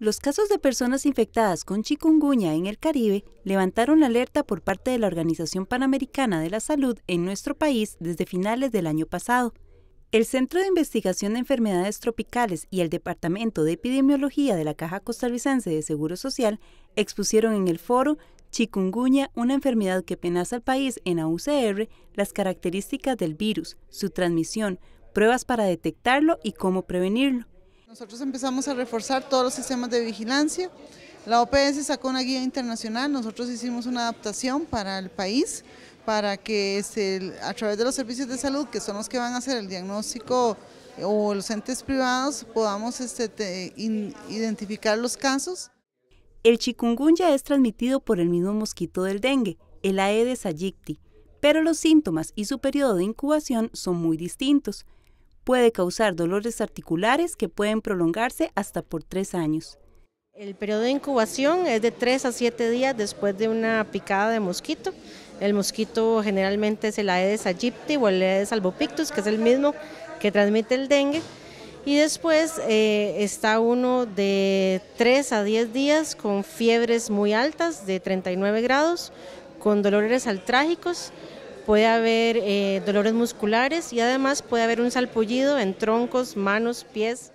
Los casos de personas infectadas con chikungunya en el Caribe levantaron la alerta por parte de la Organización Panamericana de la Salud en nuestro país desde finales del año pasado. El Centro de Investigación de Enfermedades Tropicales y el Departamento de Epidemiología de la Caja Costarricense de Seguro Social expusieron en el foro Chikungunya, una enfermedad que penaza al país en AUCR, las características del virus, su transmisión, pruebas para detectarlo y cómo prevenirlo. Nosotros empezamos a reforzar todos los sistemas de vigilancia. La OPS sacó una guía internacional, nosotros hicimos una adaptación para el país, para que a través de los servicios de salud, que son los que van a hacer el diagnóstico o los entes privados, podamos este, identificar los casos. El chikungunya es transmitido por el mismo mosquito del dengue, el Aedes aegypti, pero los síntomas y su periodo de incubación son muy distintos puede causar dolores articulares que pueden prolongarse hasta por tres años. El periodo de incubación es de tres a siete días después de una picada de mosquito. El mosquito generalmente es el Aedes aegypti o el Aedes albopictus, que es el mismo que transmite el dengue. Y después eh, está uno de tres a diez días con fiebres muy altas de 39 grados, con dolores altrágicos, puede haber eh, dolores musculares y además puede haber un salpullido en troncos, manos, pies.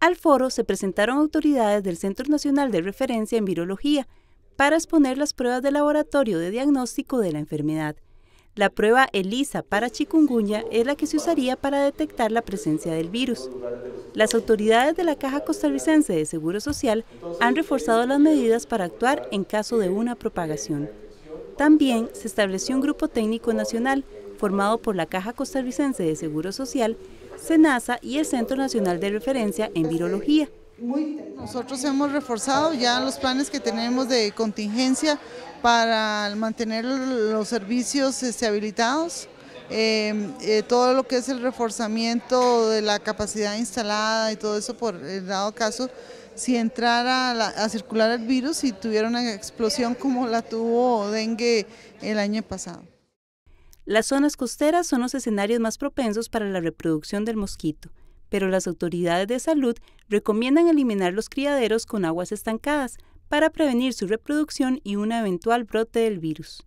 Al foro se presentaron autoridades del Centro Nacional de Referencia en Virología para exponer las pruebas de laboratorio de diagnóstico de la enfermedad. La prueba ELISA para chikungunya es la que se usaría para detectar la presencia del virus. Las autoridades de la Caja Costarricense de Seguro Social han reforzado las medidas para actuar en caso de una propagación. También se estableció un grupo técnico nacional formado por la Caja Costarricense de Seguro Social, SENASA y el Centro Nacional de Referencia en Virología. Nosotros hemos reforzado ya los planes que tenemos de contingencia para mantener los servicios este, habilitados, em, eh, todo lo que es el reforzamiento de la capacidad instalada y todo eso por el dado caso si entrara a, circular el virus y tuviera una explosión como la tuvo dengue el año pasado. Las zonas costeras son los escenarios más propensos para la reproducción del mosquito, pero las autoridades de salud recomiendan eliminar los criaderos con aguas estancadas para prevenir su reproducción y un eventual brote del virus.